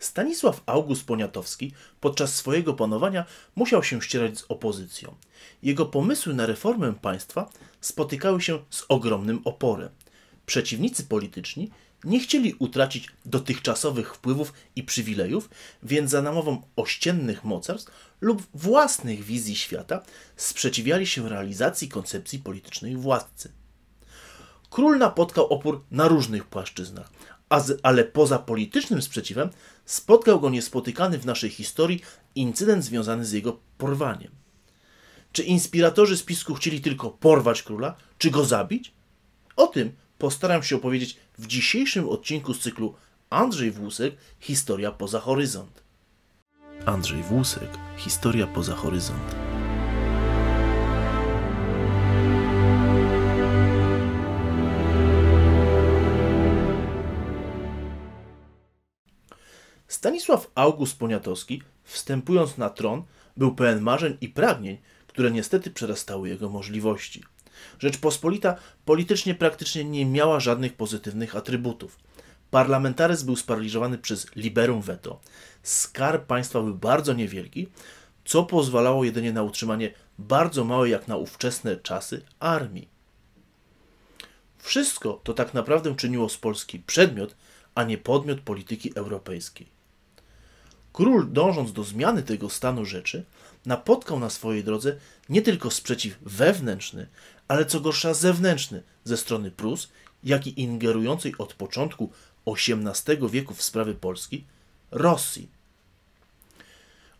Stanisław August Poniatowski podczas swojego panowania musiał się ścierać z opozycją. Jego pomysły na reformę państwa spotykały się z ogromnym oporem. Przeciwnicy polityczni nie chcieli utracić dotychczasowych wpływów i przywilejów, więc za namową ościennych mocarstw lub własnych wizji świata sprzeciwiali się realizacji koncepcji politycznej władcy. Król napotkał opór na różnych płaszczyznach, ale poza politycznym sprzeciwem spotkał go niespotykany w naszej historii incydent związany z jego porwaniem. Czy inspiratorzy spisku chcieli tylko porwać króla, czy go zabić? O tym postaram się opowiedzieć w dzisiejszym odcinku z cyklu Andrzej Włósek Historia poza horyzont. Andrzej Włósek Historia poza horyzont. Stanisław August Poniatowski, wstępując na tron, był pełen marzeń i pragnień, które niestety przerastały jego możliwości. Rzeczpospolita politycznie praktycznie nie miała żadnych pozytywnych atrybutów. Parlamentaryzm był sparaliżowany przez liberum veto. Skarb państwa był bardzo niewielki, co pozwalało jedynie na utrzymanie bardzo małej jak na ówczesne czasy armii. Wszystko to tak naprawdę czyniło z Polski przedmiot, a nie podmiot polityki europejskiej. Król, dążąc do zmiany tego stanu rzeczy, napotkał na swojej drodze nie tylko sprzeciw wewnętrzny, ale co gorsza zewnętrzny ze strony Prus, jak i ingerującej od początku XVIII wieku w sprawy Polski Rosji.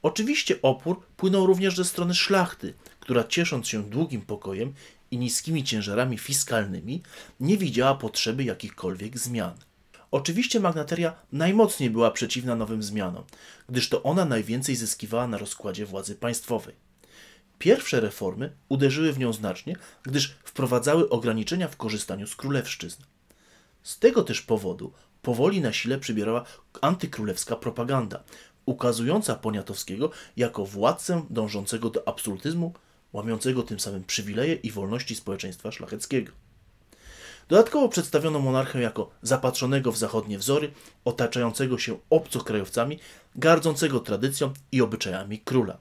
Oczywiście opór płynął również ze strony szlachty, która ciesząc się długim pokojem i niskimi ciężarami fiskalnymi, nie widziała potrzeby jakichkolwiek zmian. Oczywiście magnateria najmocniej była przeciwna nowym zmianom, gdyż to ona najwięcej zyskiwała na rozkładzie władzy państwowej. Pierwsze reformy uderzyły w nią znacznie, gdyż wprowadzały ograniczenia w korzystaniu z królewszczyzn. Z tego też powodu powoli na sile przybierała antykrólewska propaganda, ukazująca Poniatowskiego jako władcę dążącego do absolutyzmu, łamiącego tym samym przywileje i wolności społeczeństwa szlacheckiego. Dodatkowo przedstawiono monarchę jako zapatrzonego w zachodnie wzory, otaczającego się obcokrajowcami, gardzącego tradycją i obyczajami króla.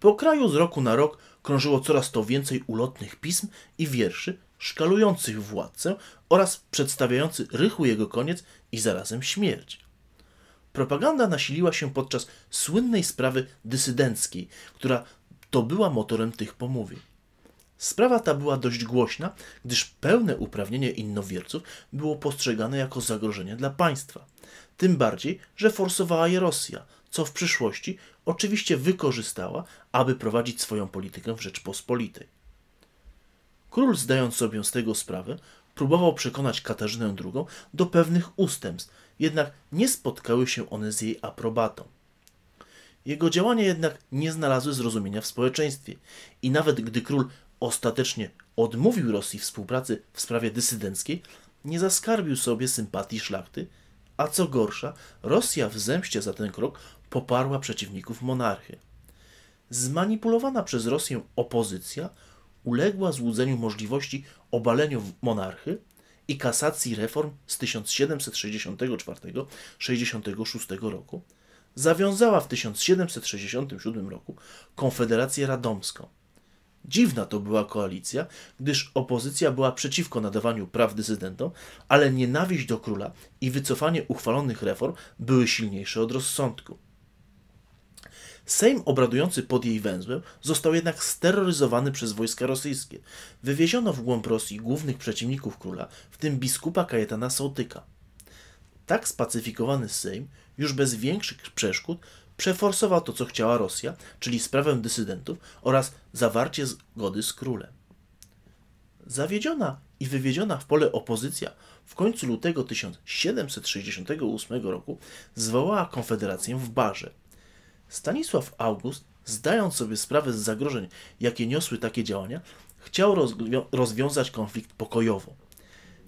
Po kraju z roku na rok krążyło coraz to więcej ulotnych pism i wierszy szkalujących władcę oraz przedstawiający rychły jego koniec i zarazem śmierć. Propaganda nasiliła się podczas słynnej sprawy dysydenckiej, która to była motorem tych pomówień. Sprawa ta była dość głośna, gdyż pełne uprawnienie innowierców było postrzegane jako zagrożenie dla państwa. Tym bardziej, że forsowała je Rosja, co w przyszłości oczywiście wykorzystała, aby prowadzić swoją politykę w Rzeczpospolitej. Król, zdając sobie z tego sprawę, próbował przekonać Katarzynę II do pewnych ustępstw, jednak nie spotkały się one z jej aprobatą. Jego działania jednak nie znalazły zrozumienia w społeczeństwie i nawet gdy król ostatecznie odmówił Rosji współpracy w sprawie dysydenckiej, nie zaskarbił sobie sympatii szlachty, a co gorsza, Rosja w zemście za ten krok poparła przeciwników monarchy. Zmanipulowana przez Rosję opozycja uległa złudzeniu możliwości obalenia monarchy i kasacji reform z 1764-66 roku, zawiązała w 1767 roku Konfederację Radomską. Dziwna to była koalicja, gdyż opozycja była przeciwko nadawaniu praw dysydentom, ale nienawiść do króla i wycofanie uchwalonych reform były silniejsze od rozsądku. Sejm obradujący pod jej węzłem został jednak steroryzowany przez wojska rosyjskie. Wywieziono w głąb Rosji głównych przeciwników króla, w tym biskupa Kajetana Sołtyka. Tak spacyfikowany Sejm, już bez większych przeszkód, przeforsował to, co chciała Rosja, czyli sprawę dysydentów oraz zawarcie zgody z królem. Zawiedziona i wywiedziona w pole opozycja w końcu lutego 1768 roku zwołała konfederację w Barze. Stanisław August, zdając sobie sprawę z zagrożeń, jakie niosły takie działania, chciał rozwią rozwiązać konflikt pokojowo.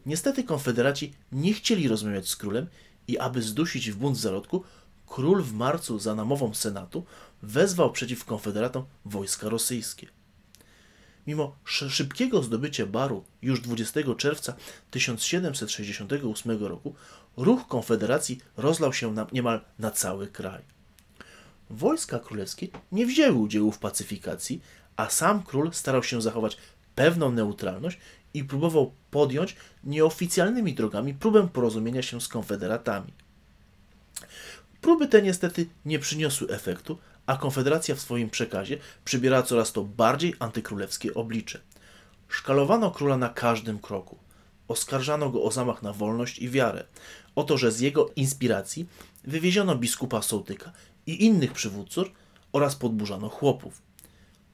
Niestety konfederaci nie chcieli rozmawiać z królem i aby zdusić w bunt zarodku, król w marcu za namową Senatu wezwał przeciw konfederatom wojska rosyjskie. Mimo szybkiego zdobycia Baru już 20 czerwca 1768 roku, ruch Konfederacji rozlał się na, niemal na cały kraj. Wojska królewskie nie wzięły udziału w pacyfikacji, a sam król starał się zachować pewną neutralność i próbował podjąć nieoficjalnymi drogami próbę porozumienia się z konfederatami. Próby te niestety nie przyniosły efektu, a Konfederacja w swoim przekazie przybiera coraz to bardziej antykrólewskie oblicze. Szkalowano króla na każdym kroku. Oskarżano go o zamach na wolność i wiarę, o to, że z jego inspiracji wywieziono biskupa Sołtyka i innych przywódców oraz podburzano chłopów.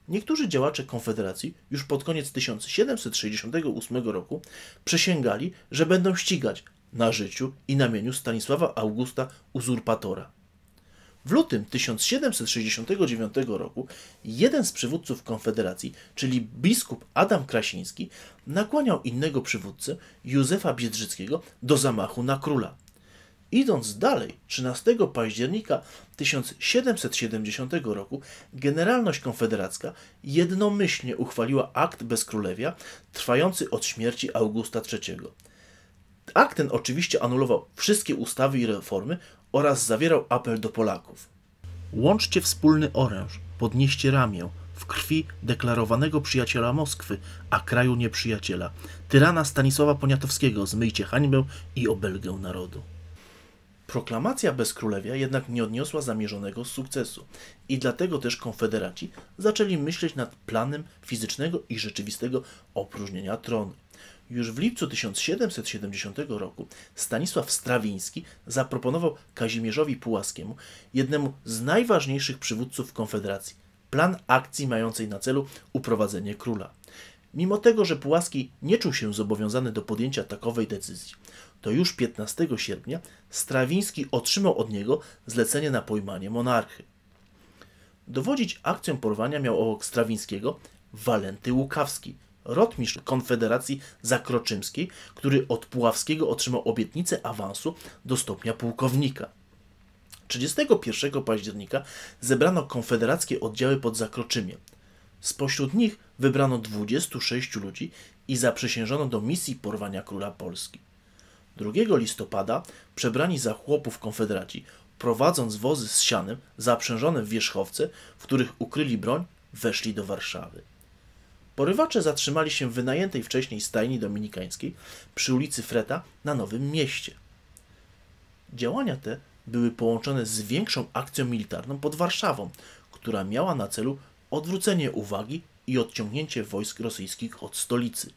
Niektórzy działacze Konfederacji już pod koniec 1768 roku przysięgali, że będą ścigać, na życiu i na mieniu Stanisława Augusta Uzurpatora. W lutym 1769 roku jeden z przywódców Konfederacji, czyli biskup Adam Krasiński, nakłaniał innego przywódcę, Józefa Biedrzyckiego, do zamachu na króla. Idąc dalej, 13 października 1770 roku Generalność Konfederacka jednomyślnie uchwaliła akt bezkrólewia trwający od śmierci Augusta III. Akt ten oczywiście anulował wszystkie ustawy i reformy oraz zawierał apel do Polaków. Łączcie wspólny oręż, podnieście ramię, w krwi deklarowanego przyjaciela Moskwy, a kraju nieprzyjaciela, tyrana Stanisława Poniatowskiego, zmyjcie hańbę i obelgę narodu. Proklamacja bez królewia jednak nie odniosła zamierzonego sukcesu i dlatego też konfederaci zaczęli myśleć nad planem fizycznego i rzeczywistego opróżnienia tronu. Już w lipcu 1770 roku Stanisław Strawiński zaproponował Kazimierzowi Pułaskiemu, jednemu z najważniejszych przywódców Konfederacji, plan akcji mającej na celu uprowadzenie króla. Mimo tego, że Pułaski nie czuł się zobowiązany do podjęcia takowej decyzji, to już 15 sierpnia Strawiński otrzymał od niego zlecenie na pojmanie monarchy. Dowodzić akcją porwania miał obok Strawińskiego Walenty Łukawski – rotmistrz Konfederacji Zakroczymskiej, który od Puławskiego otrzymał obietnicę awansu do stopnia pułkownika. 31 października zebrano konfederackie oddziały pod Zakroczymiem. Spośród nich wybrano 26 ludzi i zaprzysiężono do misji porwania króla Polski. 2 listopada przebrani za chłopów konfederaci, prowadząc wozy z sianem zaprzężone w wierzchowce, w których ukryli broń, weszli do Warszawy. Porywacze zatrzymali się w wynajętej wcześniej stajni dominikańskiej przy ulicy Freta na Nowym Mieście. Działania te były połączone z większą akcją militarną pod Warszawą, która miała na celu odwrócenie uwagi i odciągnięcie wojsk rosyjskich od stolicy.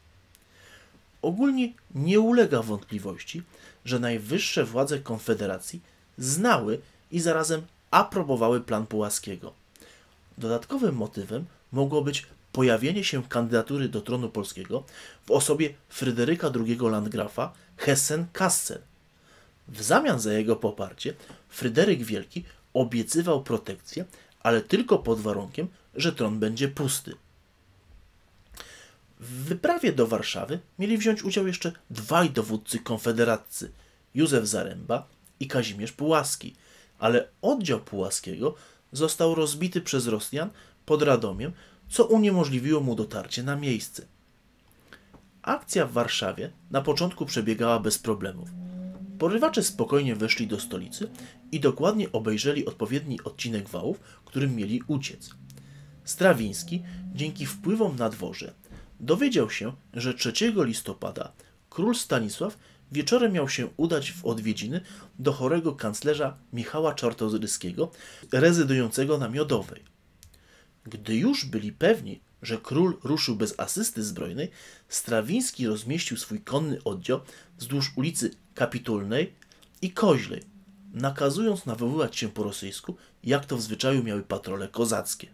Ogólnie nie ulega wątpliwości, że najwyższe władze Konfederacji znały i zarazem aprobowały plan Pułaskiego. Dodatkowym motywem mogło być pojawienie się kandydatury do tronu polskiego w osobie Fryderyka II Landgrafa Hessen-Kassel. W zamian za jego poparcie Fryderyk Wielki obiecywał protekcję, ale tylko pod warunkiem, że tron będzie pusty. W wyprawie do Warszawy mieli wziąć udział jeszcze dwaj dowódcy konfederaccy Józef Zaręba i Kazimierz Pułaski, ale oddział Pułaskiego został rozbity przez Rosjan pod Radomiem co uniemożliwiło mu dotarcie na miejsce. Akcja w Warszawie na początku przebiegała bez problemów. Porywacze spokojnie weszli do stolicy i dokładnie obejrzeli odpowiedni odcinek wałów, którym mieli uciec. Strawiński, dzięki wpływom na dworze, dowiedział się, że 3 listopada król Stanisław wieczorem miał się udać w odwiedziny do chorego kanclerza Michała Czartoryskiego, rezydującego na Miodowej. Gdy już byli pewni, że król ruszył bez asysty zbrojnej, Strawiński rozmieścił swój konny oddział wzdłuż ulicy Kapitulnej i Koźlej, nakazując nawoływać się po rosyjsku, jak to w zwyczaju miały patrole kozackie.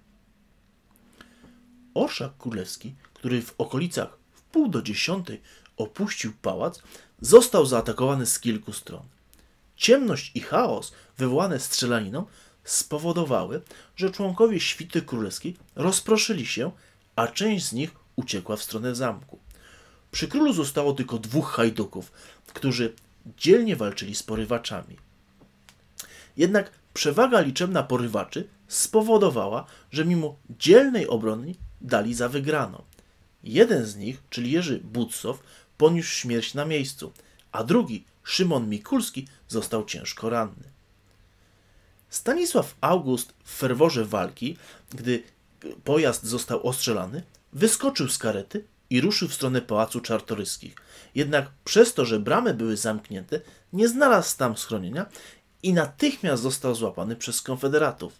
Orszak Królewski, który w okolicach w pół do dziesiątej opuścił pałac, został zaatakowany z kilku stron. Ciemność i chaos wywołane strzelaniną spowodowały, że członkowie świty królewskiej rozproszyli się, a część z nich uciekła w stronę zamku. Przy królu zostało tylko dwóch hajduków, którzy dzielnie walczyli z porywaczami. Jednak przewaga liczebna porywaczy spowodowała, że mimo dzielnej obrony dali za wygraną. Jeden z nich, czyli Jerzy Budsow, poniósł śmierć na miejscu, a drugi, Szymon Mikulski, został ciężko ranny. Stanisław August w ferworze walki, gdy pojazd został ostrzelany, wyskoczył z karety i ruszył w stronę pałacu czartoryskich. Jednak przez to, że bramy były zamknięte, nie znalazł tam schronienia i natychmiast został złapany przez konfederatów,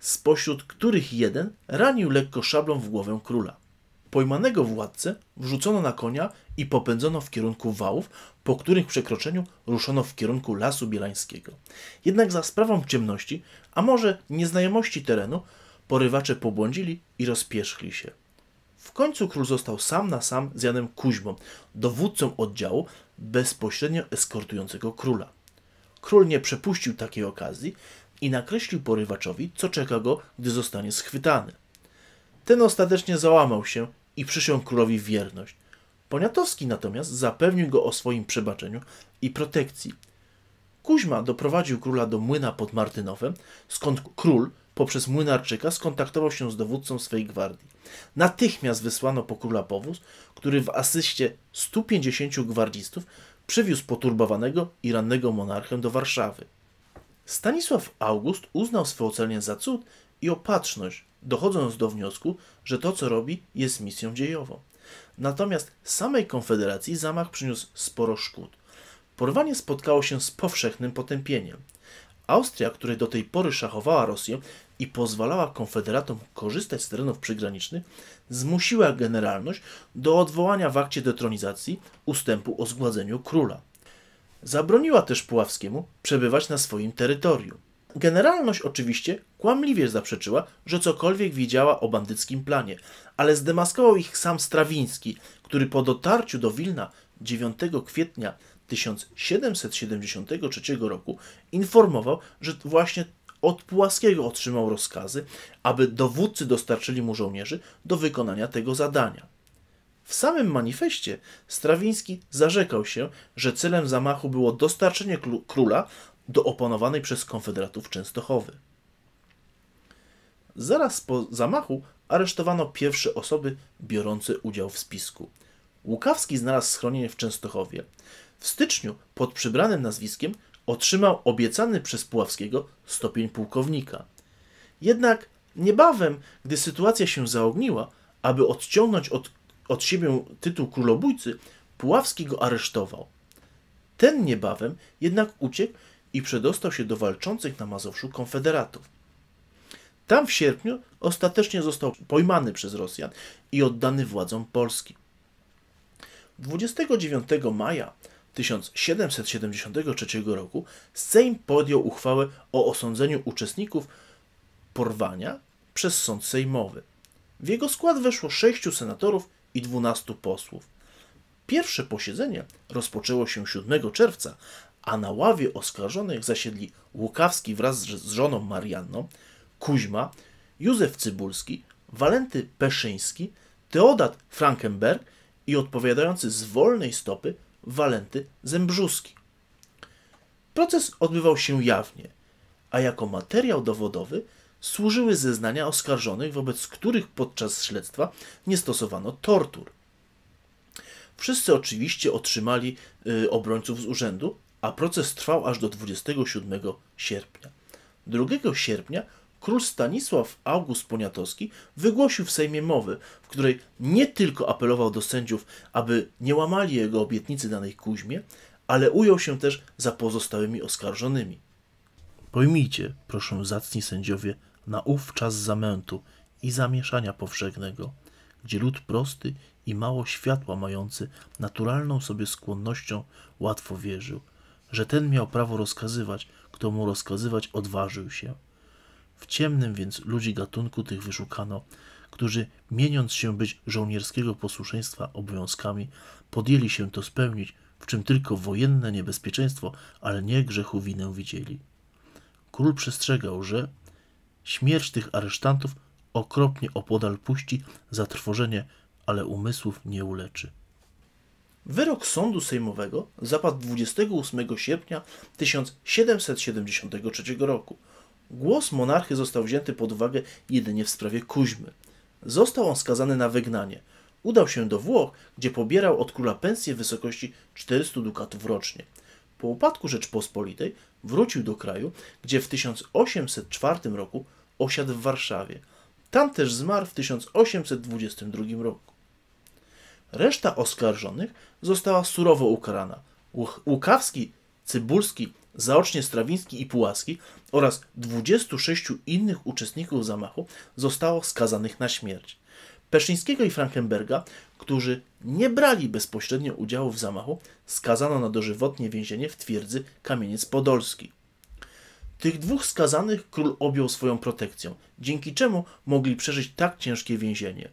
spośród których jeden ranił lekko szablą w głowę króla. Pojmanego władcę wrzucono na konia i popędzono w kierunku wałów, po których przekroczeniu ruszono w kierunku Lasu Bielańskiego. Jednak za sprawą ciemności, a może nieznajomości terenu, porywacze pobłądzili i rozpierzchli się. W końcu król został sam na sam z Janem Kuźmą, dowódcą oddziału bezpośrednio eskortującego króla. Król nie przepuścił takiej okazji i nakreślił porywaczowi, co czeka go, gdy zostanie schwytany. Ten ostatecznie załamał się i przysiągł królowi wierność. Poniatowski natomiast zapewnił go o swoim przebaczeniu i protekcji. Kuźma doprowadził króla do młyna pod Martynowem, skąd król poprzez młynarczyka skontaktował się z dowódcą swej gwardii. Natychmiast wysłano po króla powóz, który w asyście 150 gwardzistów przywiózł poturbowanego i rannego monarchę do Warszawy. Stanisław August uznał swoją celnię za cud i opatrzność, dochodząc do wniosku, że to co robi jest misją dziejową. Natomiast samej Konfederacji zamach przyniósł sporo szkód. Porwanie spotkało się z powszechnym potępieniem. Austria, której do tej pory szachowała Rosję i pozwalała konfederatom korzystać z terenów przygranicznych, zmusiła generalność do odwołania w akcie detronizacji ustępu o zgładzeniu króla. Zabroniła też Puławskiemu przebywać na swoim terytorium. Generalność oczywiście kłamliwie zaprzeczyła, że cokolwiek wiedziała o bandyckim planie, ale zdemaskował ich sam Strawiński, który po dotarciu do Wilna 9 kwietnia 1773 roku informował, że właśnie od Pułaskiego otrzymał rozkazy, aby dowódcy dostarczyli mu żołnierzy do wykonania tego zadania. W samym manifestie Strawiński zarzekał się, że celem zamachu było dostarczenie króla do oponowanej przez konfederatów Częstochowy. Zaraz po zamachu aresztowano pierwsze osoby biorące udział w spisku. Łukawski znalazł schronienie w Częstochowie. W styczniu pod przybranym nazwiskiem otrzymał obiecany przez Puławskiego stopień pułkownika. Jednak niebawem, gdy sytuacja się zaogniła, aby odciągnąć od, od siebie tytuł królobójcy, Puławski go aresztował. Ten niebawem jednak uciekł i przedostał się do walczących na Mazowszu konfederatów. Tam w sierpniu ostatecznie został pojmany przez Rosjan i oddany władzom Polski. 29 maja 1773 roku Sejm podjął uchwałę o osądzeniu uczestników porwania przez sąd sejmowy. W jego skład weszło sześciu senatorów i dwunastu posłów. Pierwsze posiedzenie rozpoczęło się 7 czerwca, a na ławie oskarżonych zasiedli Łukawski wraz z żoną Marianną, Kuźma, Józef Cybulski, Walenty Peszyński, Teodat Frankenberg i odpowiadający z wolnej stopy Walenty Zembrzuski. Proces odbywał się jawnie, a jako materiał dowodowy służyły zeznania oskarżonych, wobec których podczas śledztwa nie stosowano tortur. Wszyscy oczywiście otrzymali y, obrońców z urzędu, a proces trwał aż do 27 sierpnia. 2 sierpnia król Stanisław August Poniatowski wygłosił w Sejmie mowę, w której nie tylko apelował do sędziów, aby nie łamali jego obietnicy danej Kuźmie, ale ujął się też za pozostałymi oskarżonymi. Pojmijcie, proszę zacni sędziowie, na ów czas zamętu i zamieszania powszechnego, gdzie lud prosty i mało światła mający naturalną sobie skłonnością łatwo wierzył – że ten miał prawo rozkazywać, kto mu rozkazywać odważył się. W ciemnym więc ludzi gatunku tych wyszukano, którzy, mieniąc się być żołnierskiego posłuszeństwa obowiązkami, podjęli się to spełnić, w czym tylko wojenne niebezpieczeństwo, ale nie grzechu winę widzieli. Król przestrzegał, że śmierć tych aresztantów okropnie opodal puści zatrwożenie, ale umysłów nie uleczy. Wyrok Sądu Sejmowego zapadł 28 sierpnia 1773 roku. Głos monarchy został wzięty pod uwagę jedynie w sprawie Kuźmy. Został on skazany na wygnanie. Udał się do Włoch, gdzie pobierał od króla pensję w wysokości 400 dukatów rocznie. Po upadku Rzeczpospolitej wrócił do kraju, gdzie w 1804 roku osiadł w Warszawie. Tam też zmarł w 1822 roku. Reszta oskarżonych została surowo ukarana. Łukawski, Cybulski, zaocznie Strawiński i Pułaski oraz 26 innych uczestników zamachu zostało skazanych na śmierć. Peszyńskiego i Frankenberga, którzy nie brali bezpośrednio udziału w zamachu, skazano na dożywotnie więzienie w twierdzy Kamieniec Podolski. Tych dwóch skazanych król objął swoją protekcją, dzięki czemu mogli przeżyć tak ciężkie więzienie.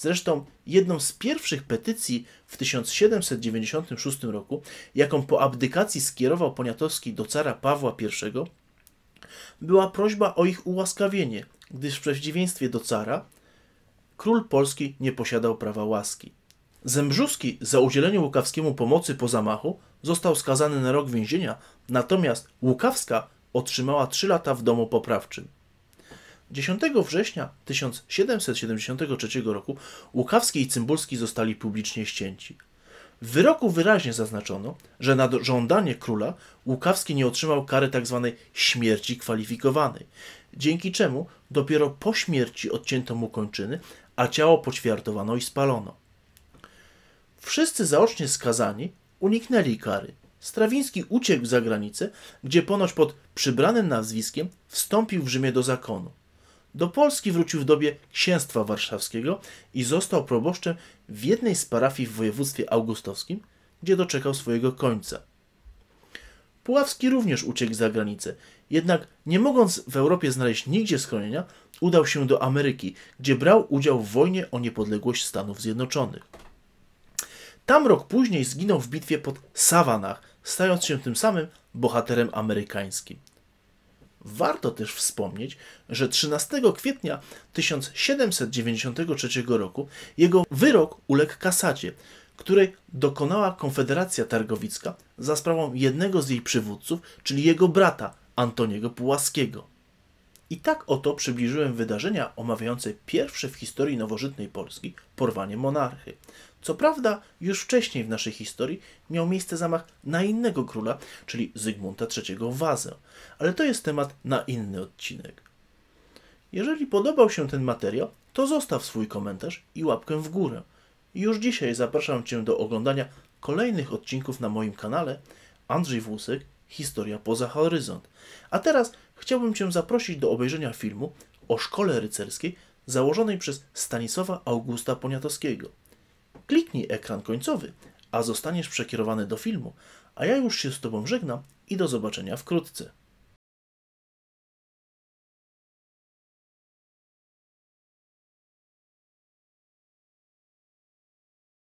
Zresztą jedną z pierwszych petycji w 1796 roku, jaką po abdykacji skierował Poniatowski do cara Pawła I, była prośba o ich ułaskawienie, gdyż w przeciwieństwie do cara król polski nie posiadał prawa łaski. Zembrzuski za udzielenie Łukawskiemu pomocy po zamachu został skazany na rok więzienia, natomiast Łukawska otrzymała 3 lata w domu poprawczym. 10 września 1773 roku Łukawski i Cymbulski zostali publicznie ścięci. W wyroku wyraźnie zaznaczono, że na żądanie króla Łukawski nie otrzymał kary tzw. Tak śmierci kwalifikowanej, dzięki czemu dopiero po śmierci odcięto mu kończyny, a ciało poćwiartowano i spalono. Wszyscy zaocznie skazani uniknęli kary. Strawiński uciekł za granicę, gdzie ponoć pod przybranym nazwiskiem wstąpił w Rzymie do zakonu. Do Polski wrócił w dobie księstwa warszawskiego i został proboszczem w jednej z parafii w województwie augustowskim, gdzie doczekał swojego końca. Puławski również uciekł za granicę, jednak nie mogąc w Europie znaleźć nigdzie schronienia, udał się do Ameryki, gdzie brał udział w wojnie o niepodległość Stanów Zjednoczonych. Tam rok później zginął w bitwie pod Sawanach, stając się tym samym bohaterem amerykańskim. Warto też wspomnieć, że 13 kwietnia 1793 roku jego wyrok uległ kasacie, której dokonała Konfederacja Targowicka za sprawą jednego z jej przywódców, czyli jego brata Antoniego Pułaskiego. I tak oto przybliżyłem wydarzenia omawiające pierwsze w historii nowożytnej Polski porwanie monarchy. Co prawda, już wcześniej w naszej historii miał miejsce zamach na innego króla, czyli Zygmunta III Wazę, ale to jest temat na inny odcinek. Jeżeli podobał się ten materiał, to zostaw swój komentarz i łapkę w górę. Już dzisiaj zapraszam Cię do oglądania kolejnych odcinków na moim kanale Andrzej Włusek Historia poza horyzont. A teraz chciałbym Cię zaprosić do obejrzenia filmu o szkole rycerskiej założonej przez Stanisława Augusta Poniatowskiego kliknij ekran końcowy, a zostaniesz przekierowany do filmu, a ja już się z Tobą żegnam i do zobaczenia wkrótce.